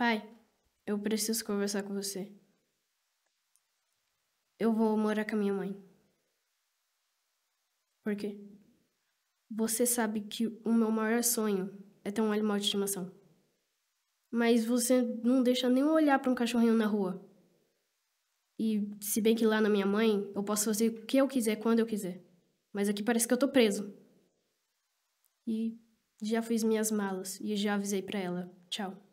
Pai, eu preciso conversar com você. Eu vou morar com a minha mãe. Por quê? Você sabe que o meu maior sonho é ter um animal de estimação. Mas você não deixa nem olhar para um cachorrinho na rua. E se bem que lá na minha mãe, eu posso fazer o que eu quiser quando eu quiser. Mas aqui parece que eu tô preso. E já fiz minhas malas e já avisei para ela. Tchau.